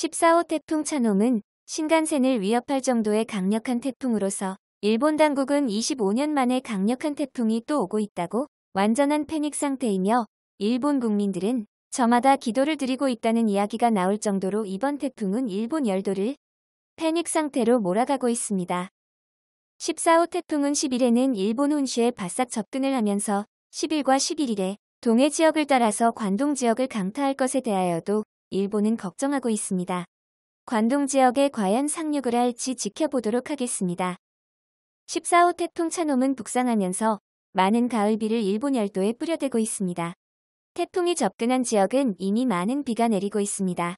14호 태풍 찬홍은 신간센을 위협할 정도의 강력한 태풍으로서 일본 당국은 25년 만에 강력한 태풍이 또 오고 있다고 완전한 패닉 상태이며 일본 국민들은 저마다 기도를 드리고 있다는 이야기가 나올 정도로 이번 태풍은 일본 열도를 패닉 상태로 몰아가고 있습니다. 14호 태풍은 10일에는 일본 혼슈에 바싹 접근을 하면서 10일과 11일에 동해 지역을 따라서 관동 지역을 강타할 것에 대하여도 일본은 걱정하고 있습니다. 관동 지역에 과연 상륙을 할지 지켜보도록 하겠습니다. 14호 태풍 차놈은 북상하면서 많은 가을비를 일본 열도에 뿌려대고 있습니다. 태풍이 접근한 지역은 이미 많은 비가 내리고 있습니다.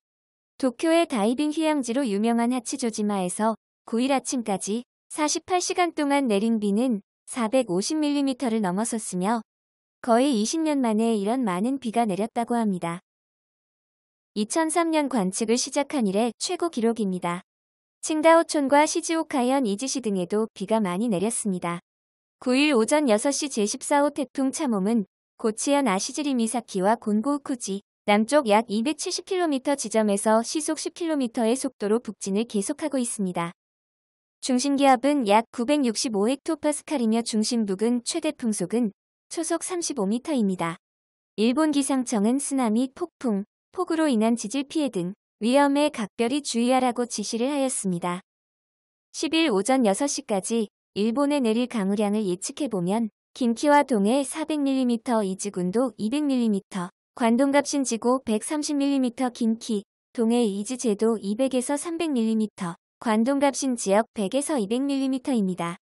도쿄의 다이빙 휴양지로 유명한 하치조지마에서 9일 아침까지 48시간 동안 내린 비는 450mm를 넘어섰으며 거의 20년 만에 이런 많은 비가 내렸다고 합니다. 2003년 관측을 시작한 이래 최고 기록입니다. 칭다오촌과 시즈오카현 이지시 등에도 비가 많이 내렸습니다. 9일 오전 6시 제14호 태풍 차몸은 고치현 아시즈리 미사키와 곤고우쿠지 남쪽 약 270km 지점에서 시속 10km의 속도로 북진을 계속하고 있습니다. 중심기압은 약 965헥토파스칼이며 중심부근 최대 풍속은 초속 35m입니다. 일본 기상청은 쓰나미, 폭풍, 폭우로 인한 지질 피해 등 위험에 각별히 주의하라고 지시를 하였습니다. 10일 오전 6시까지 일본에 내릴 강우량을 예측해보면 김키와 동해 400mm 이지군도 200mm, 관동갑신 지구 130mm 김키, 동해 이지 제도 200에서 300mm, 관동갑신 지역 100에서 200mm입니다.